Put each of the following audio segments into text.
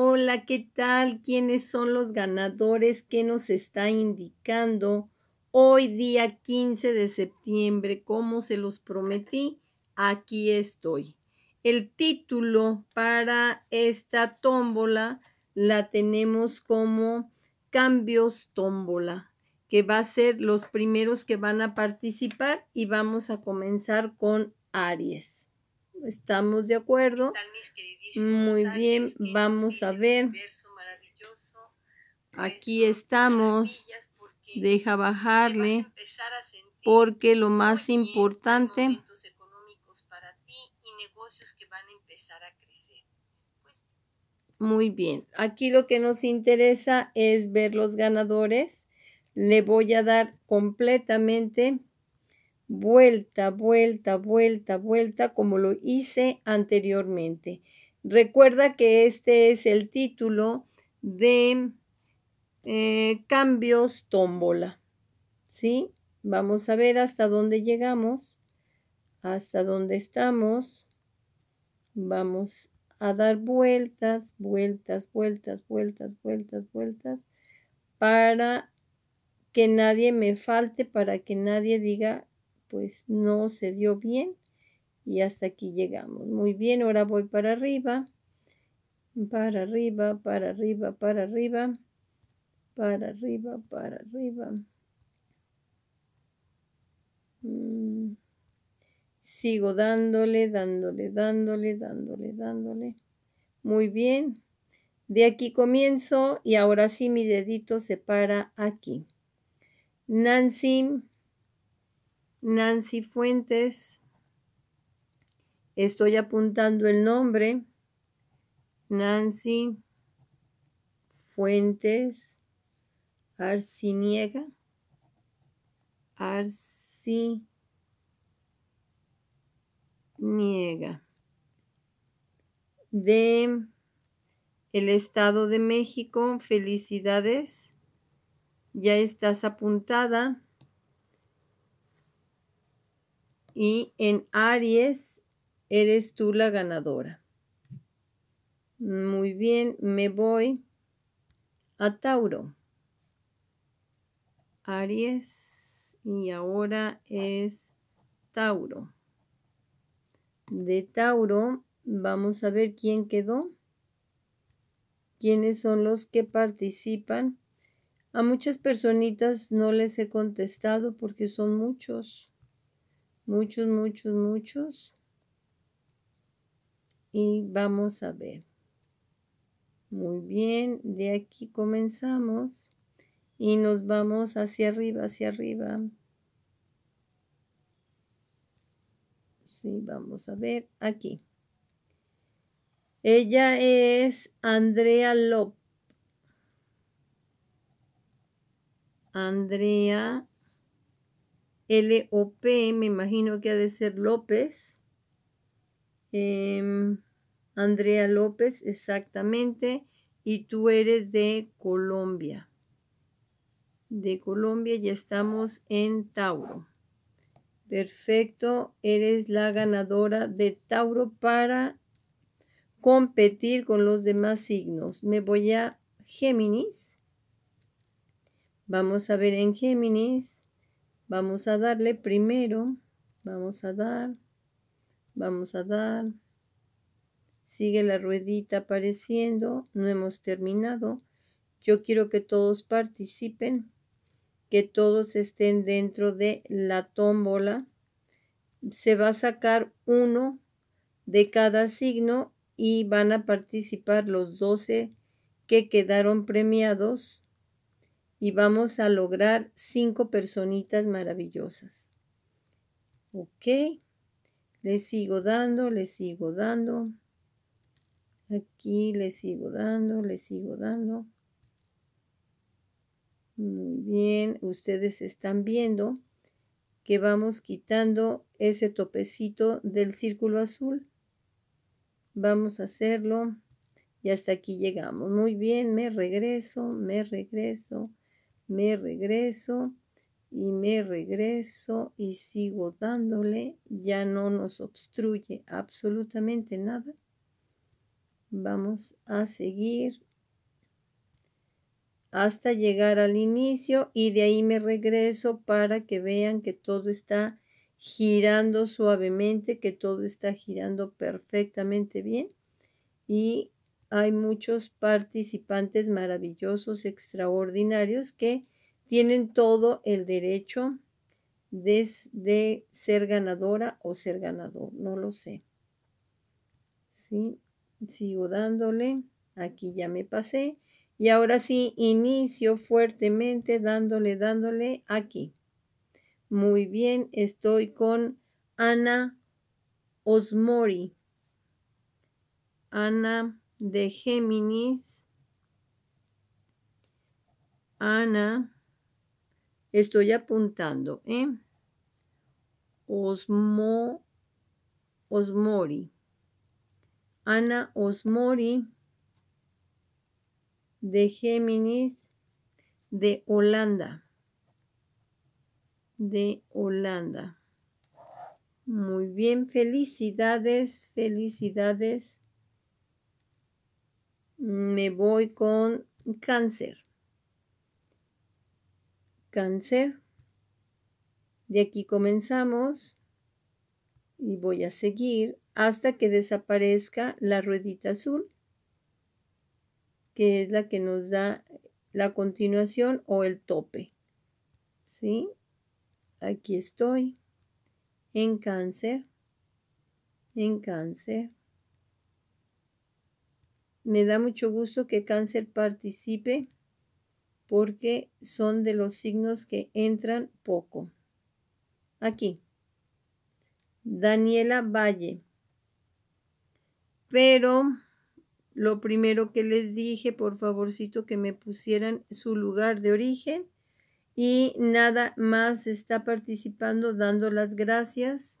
Hola, ¿qué tal? ¿Quiénes son los ganadores? ¿Qué nos está indicando? Hoy día 15 de septiembre, como se los prometí, aquí estoy. El título para esta tómbola la tenemos como Cambios Tómbola, que va a ser los primeros que van a participar y vamos a comenzar con Aries. Estamos de acuerdo. Muy bien, vamos a ver. Pues, aquí estamos. Deja bajarle porque lo más importante pues, Muy bien, aquí lo que nos interesa es ver los ganadores. Le voy a dar completamente vuelta, vuelta, vuelta, vuelta, como lo hice anteriormente. Recuerda que este es el título de eh, cambios tómbola. ¿Sí? Vamos a ver hasta dónde llegamos, hasta dónde estamos. Vamos a dar vueltas, vueltas, vueltas, vueltas, vueltas, vueltas, para que nadie me falte, para que nadie diga pues no se dio bien y hasta aquí llegamos. Muy bien, ahora voy para arriba, para arriba, para arriba, para arriba, para arriba, para arriba. Mm. Sigo dándole, dándole, dándole, dándole, dándole. Muy bien. De aquí comienzo y ahora sí mi dedito se para aquí. Nancy Nancy Fuentes. Estoy apuntando el nombre. Nancy Fuentes Arciniega. Arciniega. De el Estado de México. Felicidades. Ya estás apuntada. y en Aries eres tú la ganadora. Muy bien, me voy a Tauro. Aries y ahora es Tauro. De Tauro vamos a ver quién quedó. ¿Quiénes son los que participan? A muchas personitas no les he contestado porque son muchos muchos, muchos, muchos. Y vamos a ver. Muy bien, de aquí comenzamos y nos vamos hacia arriba, hacia arriba. Sí, vamos a ver aquí. Ella es Andrea Lop. Andrea L-O-P, me imagino que ha de ser López. Em, Andrea López, exactamente. Y tú eres de Colombia. De Colombia ya estamos en Tauro. Perfecto, eres la ganadora de Tauro para competir con los demás signos. Me voy a Géminis. Vamos a ver en Géminis. Vamos a darle primero, vamos a dar, vamos a dar. Sigue la ruedita apareciendo, no hemos terminado. Yo quiero que todos participen, que todos estén dentro de la tómbola. Se va a sacar uno de cada signo y van a participar los 12 que quedaron premiados y vamos a lograr cinco personitas maravillosas. Ok, le sigo dando, le sigo dando. Aquí le sigo dando, le sigo dando. Muy bien, ustedes están viendo que vamos quitando ese topecito del círculo azul. Vamos a hacerlo y hasta aquí llegamos. Muy bien, me regreso, me regreso, me regreso y me regreso y sigo dándole, ya no nos obstruye absolutamente nada. Vamos a seguir hasta llegar al inicio y de ahí me regreso para que vean que todo está girando suavemente, que todo está girando perfectamente bien y hay muchos participantes maravillosos, extraordinarios, que tienen todo el derecho de, ser ganadora o ser ganador, no lo sé. ¿Sí? Sigo dándole, aquí ya me pasé. Y ahora sí, inicio fuertemente dándole, dándole aquí. Muy bien, estoy con Ana Osmori. Ana de Géminis, Ana, estoy apuntando, ¿eh? Osmo, Osmori. Ana Osmori de Géminis de Holanda. De Holanda. Muy bien, felicidades, felicidades me voy con cáncer. Cáncer. De aquí comenzamos y voy a seguir hasta que desaparezca la ruedita azul, que es la que nos da la continuación o el tope. ¿Sí? Aquí estoy. En cáncer. En cáncer. Me da mucho gusto que cáncer participe porque son de los signos que entran poco. Aquí. Daniela Valle. Pero lo primero que les dije, por favorcito, que me pusieran su lugar de origen. Y nada más está participando dando las gracias.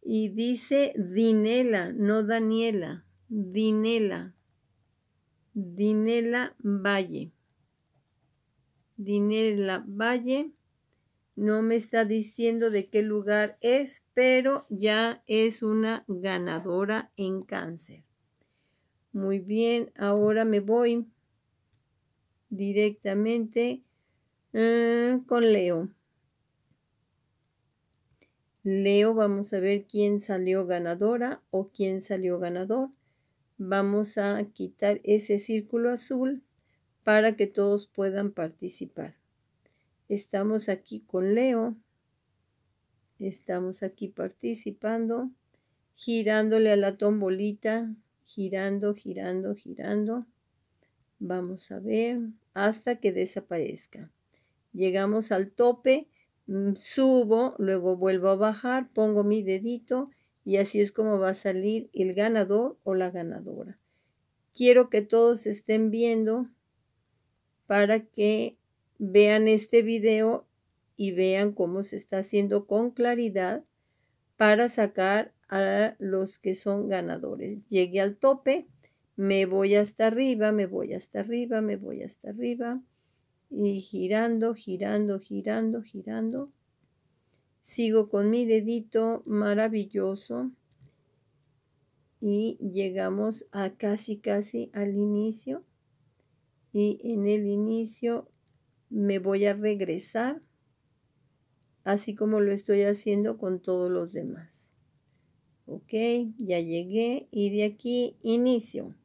Y dice Dinela, no Daniela. Dinela, Dinela Valle. Dinela Valle. No me está diciendo de qué lugar es, pero ya es una ganadora en cáncer. Muy bien, ahora me voy directamente eh, con Leo. Leo, vamos a ver quién salió ganadora o quién salió ganador vamos a quitar ese círculo azul para que todos puedan participar. Estamos aquí con Leo. Estamos aquí participando, girándole a la tombolita, girando, girando, girando. Vamos a ver hasta que desaparezca. Llegamos al tope, mm, subo, luego vuelvo a bajar, pongo mi dedito y así es como va a salir el ganador o la ganadora. Quiero que todos estén viendo para que vean este video y vean cómo se está haciendo con claridad para sacar a los que son ganadores. Llegué al tope, me voy hasta arriba, me voy hasta arriba, me voy hasta arriba y girando, girando, girando, girando Sigo con mi dedito maravilloso y llegamos a casi casi al inicio y en el inicio me voy a regresar así como lo estoy haciendo con todos los demás ok ya llegué y de aquí inicio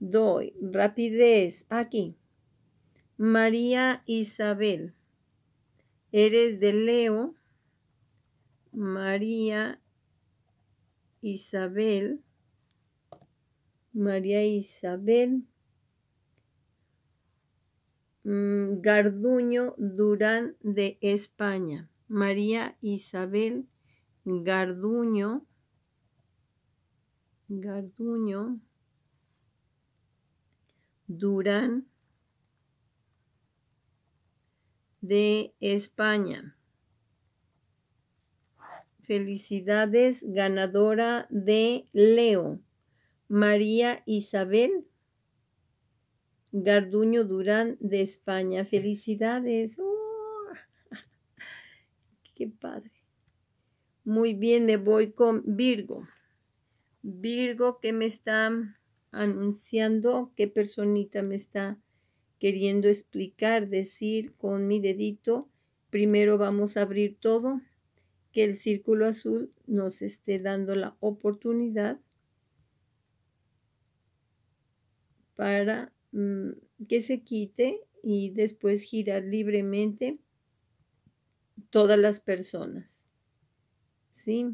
doy rapidez aquí María Isabel eres de Leo María Isabel, María Isabel mm, Garduño Durán de España. María Isabel Garduño, Garduño Durán de España. Felicidades, ganadora de Leo. María Isabel Garduño Durán de España. Felicidades. ¡Oh! Qué padre. Muy bien, me voy con Virgo. Virgo que me está anunciando, qué personita me está queriendo explicar, decir con mi dedito. Primero vamos a abrir todo que el círculo azul nos esté dando la oportunidad para mm, que se quite y después girar libremente todas las personas. ¿Sí?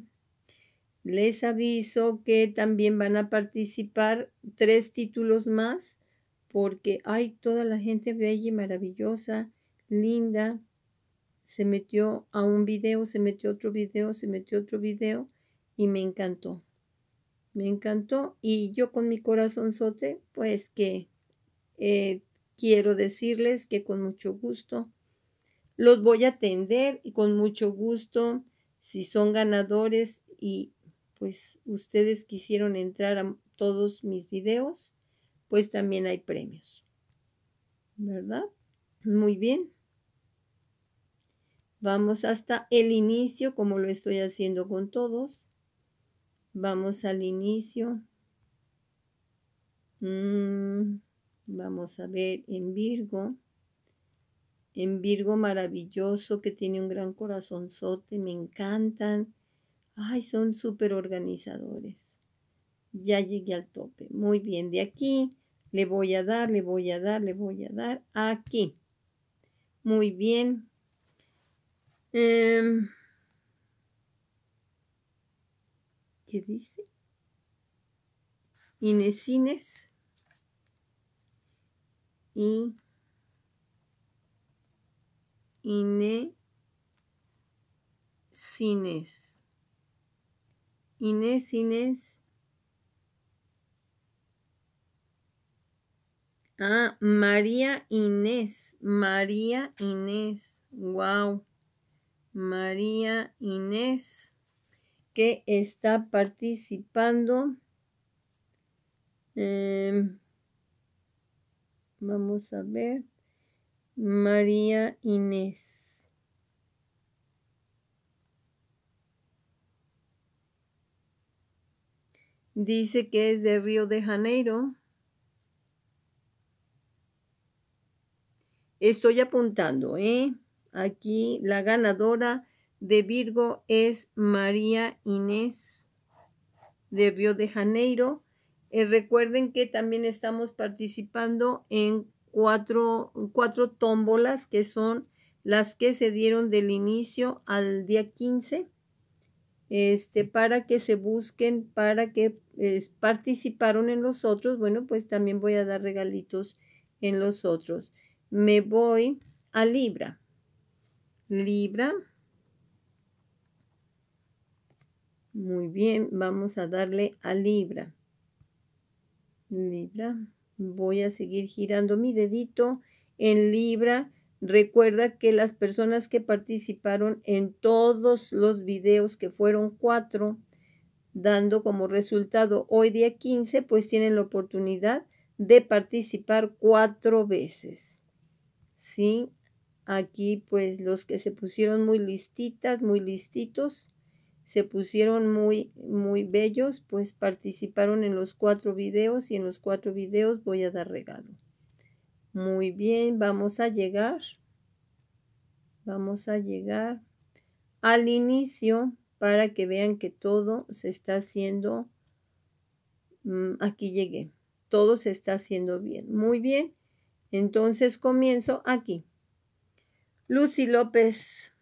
Les aviso que también van a participar tres títulos más porque hay toda la gente bella y maravillosa, linda, se metió a un video, se metió otro video, se metió otro video y me encantó. Me encantó y yo con mi corazonzote, pues que eh, quiero decirles que con mucho gusto los voy a atender y con mucho gusto si son ganadores y pues ustedes quisieron entrar a todos mis videos, pues también hay premios. ¿Verdad? Muy bien. Vamos hasta el inicio, como lo estoy haciendo con todos. Vamos al inicio. Mm, vamos a ver en Virgo. En Virgo maravilloso que tiene un gran corazonzote. Me encantan. Ay, son súper organizadores. Ya llegué al tope. Muy bien, de aquí le voy a dar, le voy a dar, le voy a dar. Aquí. Muy bien. Em, ¿Qué dice? Inés y Inés Inés Ah, María Inés. María Inés. Wow. María Inés, que está participando. Em, vamos a ver. María Inés. Dice que es de Río de Janeiro. Estoy apuntando, ¿eh? Aquí la ganadora de Virgo es María Inés de Río de Janeiro. Eh, recuerden que también estamos participando en cuatro, tómbolas que son las que se dieron del inicio al día 15 este, para que se busquen, para que participaron en los otros, bueno, pues también voy a dar regalitos en los otros. Me voy a Libra libra. Muy bien, vamos a darle a libra. Libra. Voy a seguir girando mi dedito en libra. Recuerda que las personas que participaron en todos los videos, que fueron cuatro, dando como resultado hoy día 15, pues tienen la oportunidad de participar cuatro veces. ¿Sí? Aquí pues los que se pusieron muy listitas, muy listitos, se pusieron muy, muy bellos, pues participaron en los cuatro videos y en los cuatro videos voy a dar regalo. Muy bien, vamos a llegar. Vamos a llegar al inicio para que vean que todo se está haciendo. Mm, aquí llegué. Todo se está haciendo bien. Muy bien. Entonces comienzo aquí. Lucy López.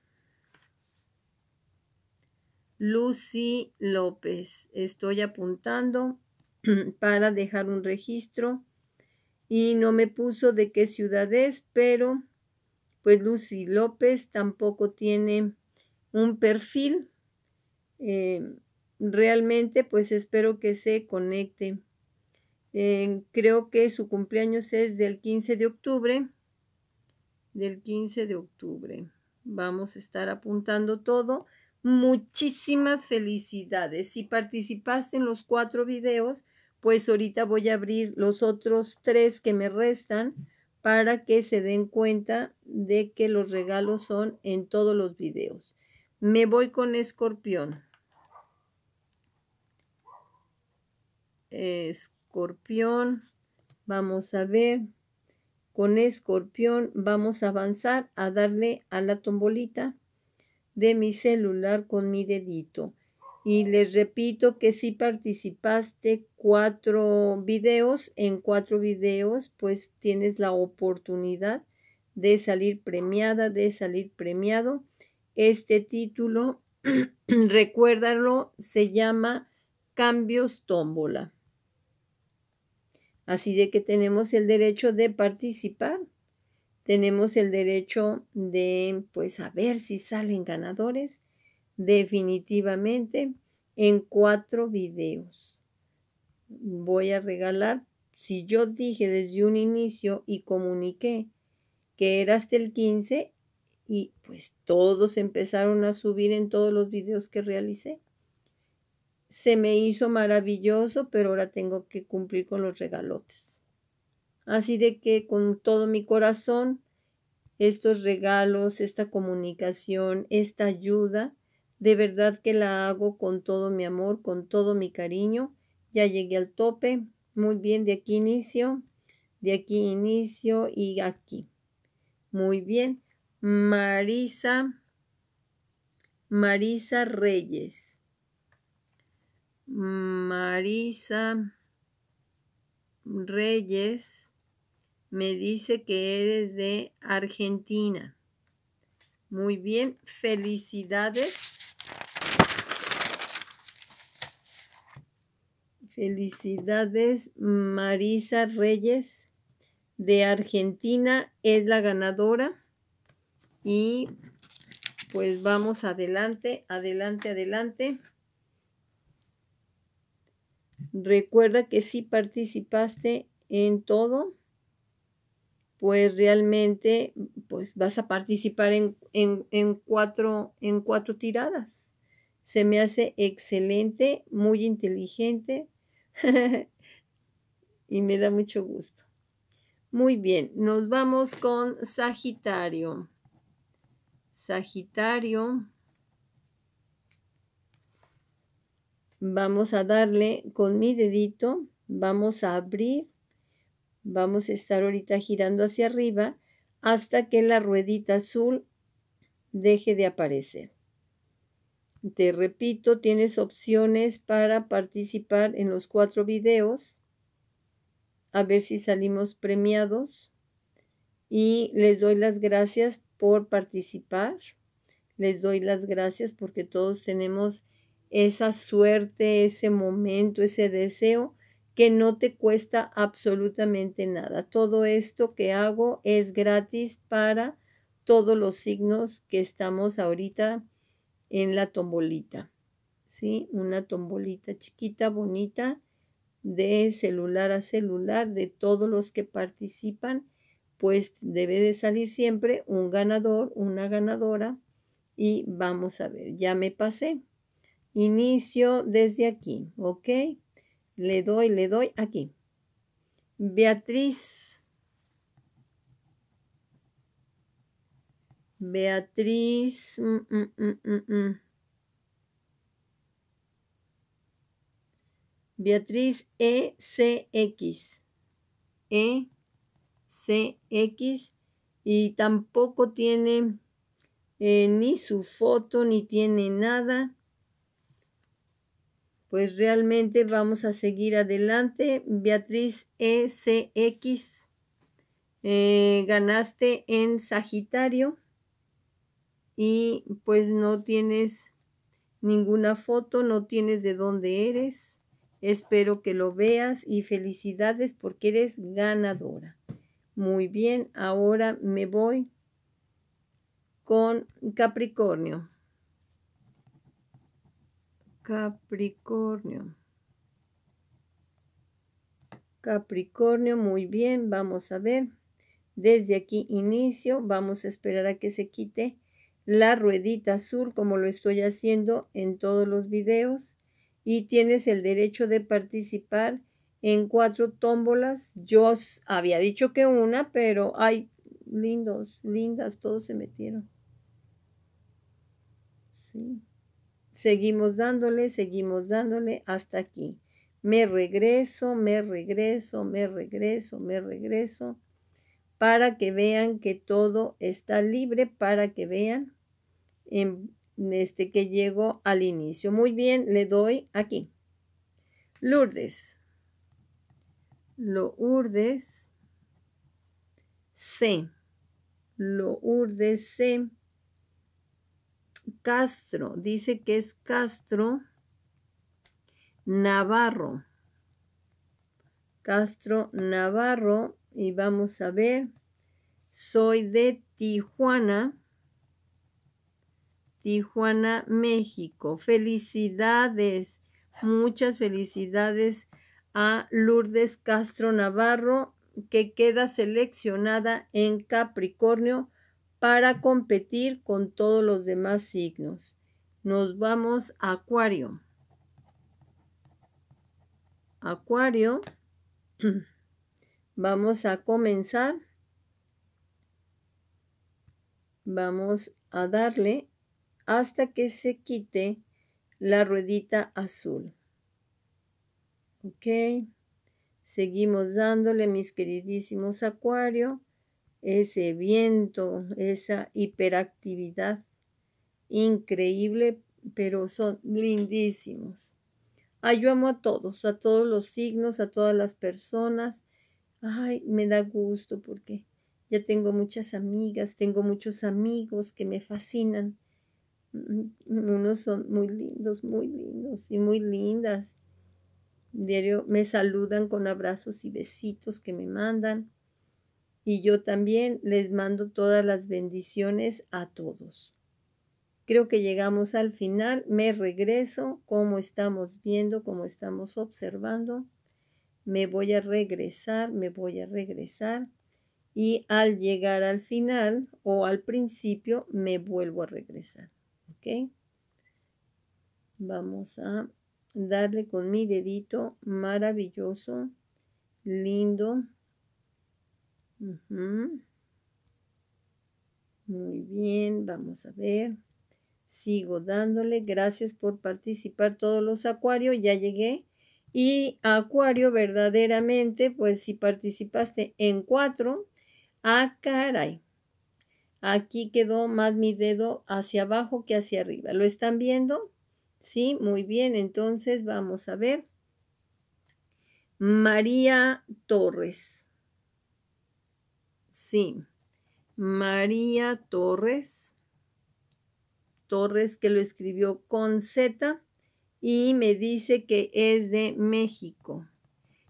Lucy López. Estoy apuntando para dejar un registro y no me puso de qué ciudad es, pero pues Lucy López tampoco tiene un perfil. Eh, realmente pues espero que se conecte. Eh, creo que su cumpleaños es del 15 de octubre del 15 de octubre. Vamos a estar apuntando todo. Muchísimas felicidades. Si participaste en los cuatro videos, pues ahorita voy a abrir los otros tres que me restan para que se den cuenta de que los regalos son en todos los videos. Me voy con escorpión. Escorpión, vamos a ver con escorpión vamos a avanzar a darle a la tombolita de mi celular con mi dedito. Y les repito que si participaste cuatro videos, en cuatro videos, pues tienes la oportunidad de salir premiada, de salir premiado. Este título, recuérdalo, se llama Cambios Tómbola. Así de que tenemos el derecho de participar, tenemos el derecho de, pues, a ver si salen ganadores definitivamente en cuatro videos. Voy a regalar, si yo dije desde un inicio y comuniqué que era hasta el 15 y pues todos empezaron a subir en todos los videos que realicé se me hizo maravilloso, pero ahora tengo que cumplir con los regalotes. Así de que con todo mi corazón, estos regalos, esta comunicación, esta ayuda, de verdad que la hago con todo mi amor, con todo mi cariño. Ya llegué al tope. Muy bien, de aquí inicio, de aquí inicio y aquí. Muy bien. Marisa, Marisa Reyes. Marisa Reyes me dice que eres de Argentina. Muy bien, felicidades. Felicidades, Marisa Reyes de Argentina es la ganadora. Y pues vamos adelante, adelante, adelante. Recuerda que si participaste en todo, pues realmente pues vas a participar en, en, cuatro, en cuatro tiradas. Se me hace excelente, muy inteligente y me da mucho gusto. Muy bien, nos vamos con Sagitario. Sagitario. Vamos a darle con mi dedito, vamos a abrir, vamos a estar ahorita girando hacia arriba hasta que la ruedita azul deje de aparecer. Te repito, tienes opciones para participar en los cuatro videos. A ver si salimos premiados. Y les doy las gracias por participar. Les doy las gracias porque todos tenemos esa suerte, ese momento, ese deseo que no te cuesta absolutamente nada. Todo esto que hago es gratis para todos los signos que estamos ahorita en la tombolita. ¿Sí? Una tombolita chiquita, bonita, de celular a celular, de todos los que participan, pues debe de salir siempre un ganador, una ganadora y vamos a ver, ya me pasé. Inicio desde aquí, ¿ok? Le doy, le doy aquí. Beatriz. Beatriz. Mm, mm, mm, e c x Beatriz ECX. ECX. Y tampoco tiene eh, ni su foto, ni tiene nada pues realmente vamos a seguir adelante. Beatriz ECX, eh, ganaste en Sagitario y pues no tienes ninguna foto, no tienes de dónde eres. Espero que lo veas y felicidades porque eres ganadora. Muy bien, ahora me voy con Capricornio. Capricornio. Capricornio, muy bien, vamos a ver. Desde aquí inicio, vamos a esperar a que se quite la ruedita azul como lo estoy haciendo en todos los videos y tienes el derecho de participar en cuatro tómbolas. Yo había dicho que una, pero hay lindos, lindas, todos se metieron. Sí. Seguimos dándole, seguimos dándole hasta aquí. Me regreso, me regreso, me regreso, me regreso, para que vean que todo está libre, para que vean en este que llego al inicio. Muy bien, le doy aquí. Lourdes. Lourdes. C. Lourdes C. Castro, dice que es Castro Navarro. Castro Navarro, y vamos a ver, soy de Tijuana, Tijuana, México. Felicidades, muchas felicidades a Lourdes Castro Navarro, que queda seleccionada en Capricornio para competir con todos los demás signos. Nos vamos a Acuario. Acuario, vamos a comenzar. Vamos a darle hasta que se quite la ruedita azul. Ok, seguimos dándole mis queridísimos acuario ese viento, esa hiperactividad increíble, pero son lindísimos. Ay, yo amo a todos, a todos los signos, a todas las personas. Ay, me da gusto porque ya tengo muchas amigas, tengo muchos amigos que me fascinan. Mm, mm, unos son muy lindos, muy lindos y muy lindas. Diario me saludan con abrazos y besitos que me mandan y yo también les mando todas las bendiciones a todos. Creo que llegamos al final, me regreso, como estamos viendo, como estamos observando, me voy a regresar, me voy a regresar y al llegar al final o al principio me vuelvo a regresar, ¿ok? Vamos a darle con mi dedito maravilloso, lindo, muy bien, vamos a ver. Sigo dándole. Gracias por participar todos los acuarios. Ya llegué. Y acuario, verdaderamente, pues si participaste en cuatro, ¡ah, caray! Aquí quedó más mi dedo hacia abajo que hacia arriba. ¿Lo están viendo? Sí, muy bien. Entonces vamos a ver. María Torres. Sí. María Torres. Torres que lo escribió con Z y me dice que es de México.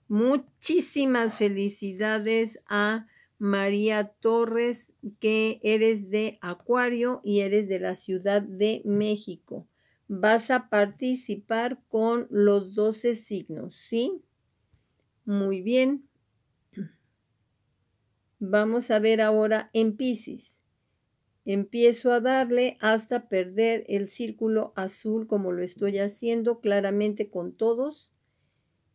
Muchísimas felicidades a María Torres, que eres de Acuario y eres de la Ciudad de México. Vas a participar con los 12 signos, ¿sí? Muy bien. Vamos a ver ahora en Pisces. Empiezo a darle hasta perder el círculo azul como lo estoy haciendo claramente con todos.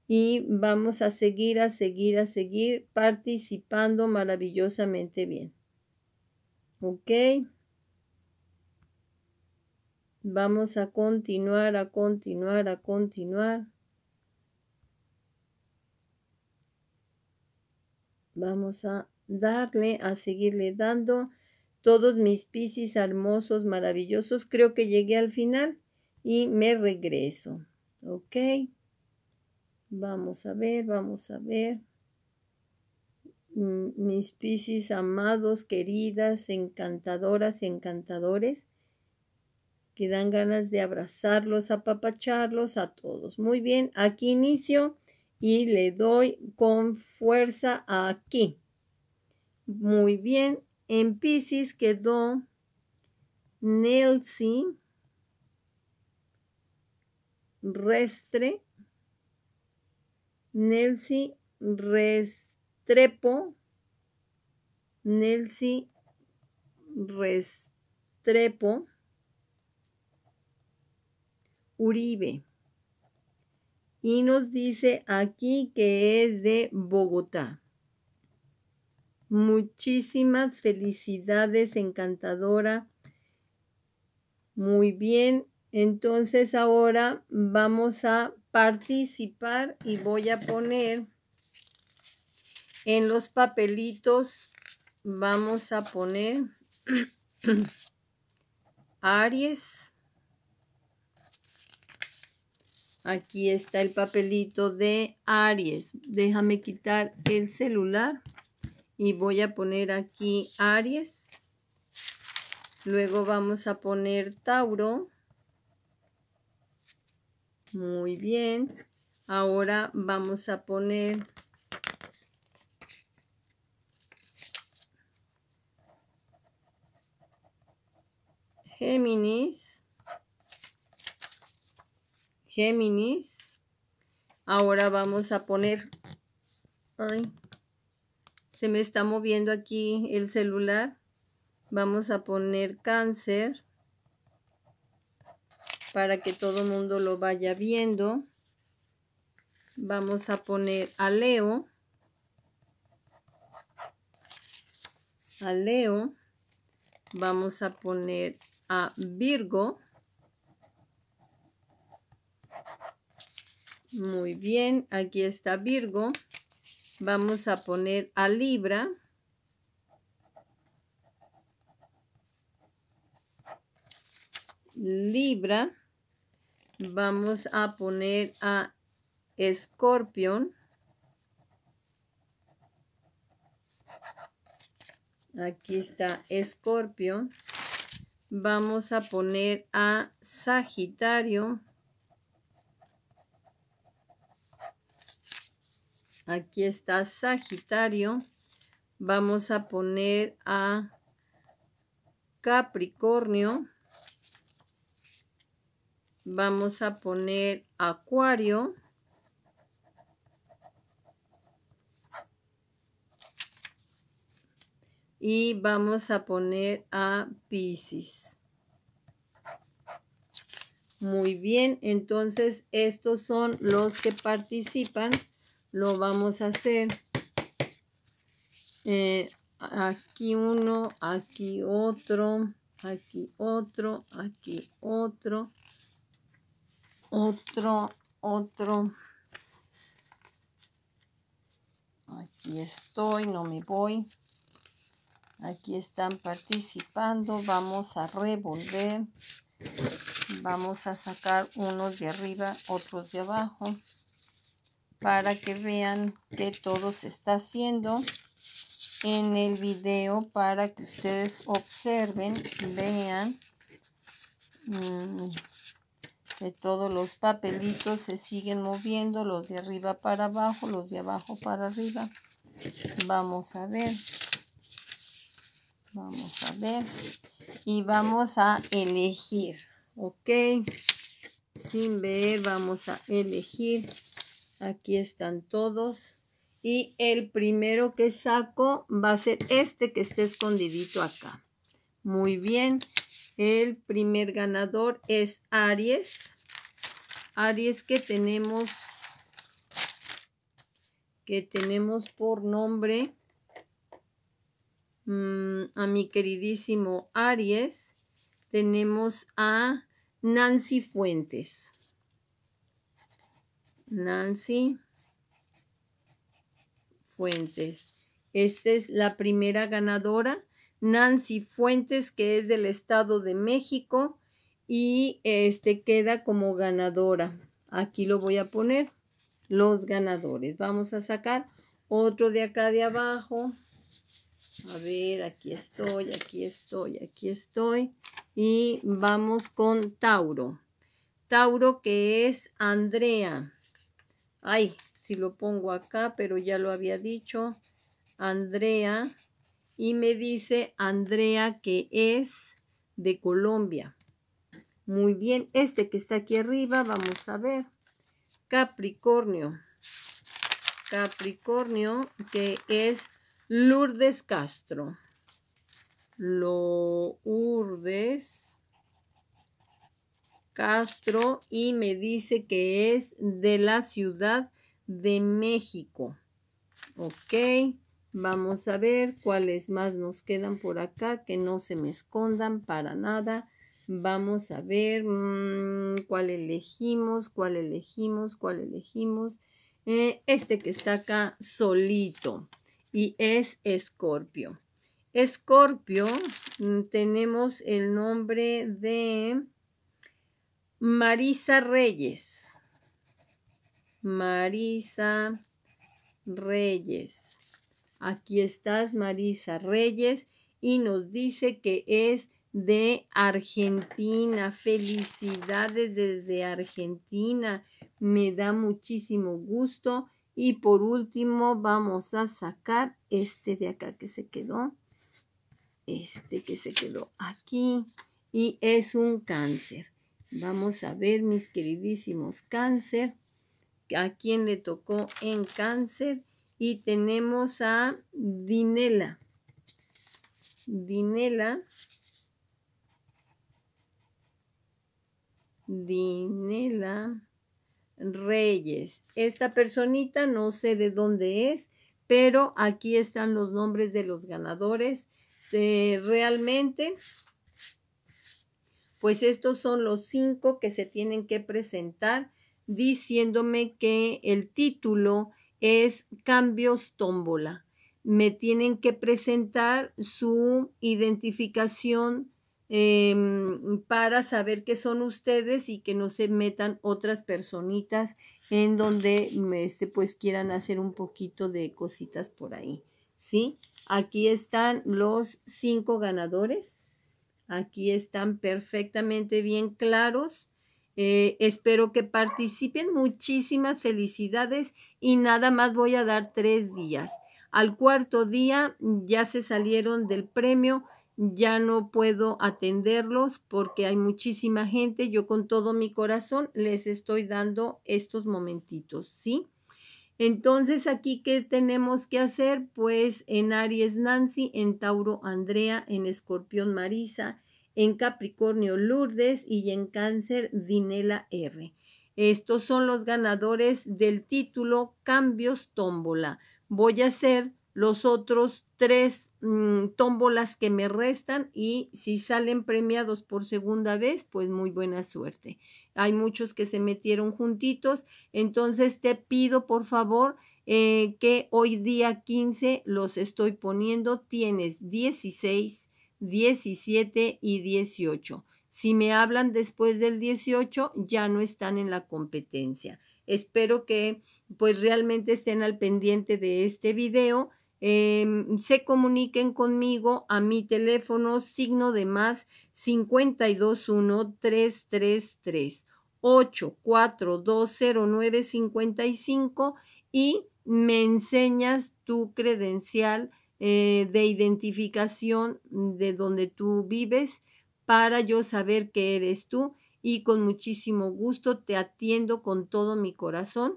Y vamos a seguir, a seguir, a seguir participando maravillosamente bien. ¿Ok? Vamos a continuar, a continuar, a continuar. Vamos a darle, a seguirle dando. Todos mis piscis hermosos, maravillosos, creo que llegué al final y me regreso. ¿Ok? Vamos a ver, vamos a ver. Mm, mis piscis amados, queridas, encantadoras encantadores, que dan ganas de abrazarlos, apapacharlos a todos. Muy bien, aquí inicio y le doy con fuerza aquí. Muy bien. En Pisces quedó Nelsi Restre. Nelsi Restrepo. Nelsi Restrepo. Uribe. Y nos dice aquí que es de Bogotá. Muchísimas felicidades, encantadora. Muy bien, entonces ahora vamos a participar y voy a poner en los papelitos, vamos a poner Aries. Aquí está el papelito de Aries. Déjame quitar el celular y voy a poner aquí Aries. Luego vamos a poner Tauro. Muy bien. Ahora vamos a poner Géminis. Géminis. Ahora vamos a poner... Se me está moviendo aquí el celular. Vamos a poner cáncer para que todo el mundo lo vaya viendo. Vamos a poner a Leo. A Leo. Vamos a poner a Virgo. Muy bien, aquí está Virgo. Vamos a poner a libra. Libra. Vamos a poner a escorpión. Aquí está escorpión. Vamos a poner a Sagitario. Aquí está Sagitario. Vamos a poner a Capricornio. Vamos a poner Acuario. Y vamos a poner a Pisces. Muy bien, entonces estos son los que participan lo vamos a hacer eh, aquí uno aquí otro aquí otro aquí otro otro otro aquí estoy no me voy aquí están participando vamos a revolver vamos a sacar unos de arriba otros de abajo para que vean que todo se está haciendo en el video para que ustedes observen vean mm, que todos los papelitos se siguen moviendo los de arriba para abajo los de abajo para arriba vamos a ver vamos a ver y vamos a elegir ok sin ver vamos a elegir Aquí están todos. Y el primero que saco va a ser este que está escondidito acá. Muy bien. El primer ganador es Aries. Aries que tenemos que tenemos por nombre mm, a mi queridísimo Aries. Tenemos a Nancy Fuentes. Nancy Fuentes. Esta es la primera ganadora, Nancy Fuentes, que es del Estado de México y este queda como ganadora. Aquí lo voy a poner, los ganadores. Vamos a sacar otro de acá de abajo. A ver, aquí estoy, aquí estoy, aquí estoy. Y vamos con Tauro. Tauro que es Andrea. Ay, si lo pongo acá, pero ya lo había dicho. Andrea. Y me dice Andrea que es de Colombia. Muy bien, este que está aquí arriba, vamos a ver. Capricornio. Capricornio, que es Lourdes Castro. Lourdes Castro y me dice que es de la Ciudad de México. Ok, vamos a ver cuáles más nos quedan por acá, que no se me escondan para nada. Vamos a ver mm, cuál elegimos, cuál elegimos, cuál elegimos. Eh, este que está acá solito y es Escorpio. Escorpio, mm, tenemos el nombre de Marisa Reyes. Marisa Reyes. Aquí estás, Marisa Reyes, y nos dice que es de Argentina. Felicidades desde Argentina. Me da muchísimo gusto. Y por último, vamos a sacar este de acá que se quedó. Este que se quedó aquí. Y es un cáncer. Vamos a ver, mis queridísimos cáncer, a quién le tocó en cáncer. Y tenemos a Dinela. Dinela. Dinela Reyes. Esta personita no sé de dónde es, pero aquí están los nombres de los ganadores. Eh, realmente pues estos son los cinco que se tienen que presentar diciéndome que el título es Cambios Tómbola. Me tienen que presentar su identificación em, para saber que son ustedes y que no se metan otras personitas en donde este, pues quieran hacer un poquito de cositas por ahí. ¿Sí? Aquí están los cinco ganadores. Aquí están perfectamente bien claros. Eh, espero que participen. Muchísimas felicidades y nada más voy a dar tres días. Al cuarto día ya se salieron del premio, ya no puedo atenderlos porque hay muchísima gente. Yo con todo mi corazón les estoy dando estos momentitos, ¿sí? Entonces, aquí, ¿qué tenemos que hacer? Pues en Aries Nancy, en Tauro Andrea, en Escorpión Marisa, en Capricornio Lourdes y en Cáncer Dinela R. Estos son los ganadores del título Cambios Tómbola. Voy a hacer los otros tres mm, tómbolas que me restan y si salen premiados por segunda vez, pues muy buena suerte. Hay muchos que se metieron juntitos, entonces te pido por favor eh, que hoy día 15 los estoy poniendo, tienes 16, 17 y 18. Si me hablan después del 18, ya no están en la competencia. Espero que pues realmente estén al pendiente de este video Em, se comuniquen conmigo a mi teléfono signo de más nueve 8420955 y me enseñas tu credencial eh, de identificación de donde tú vives para yo saber que eres tú y con muchísimo gusto te atiendo con todo mi corazón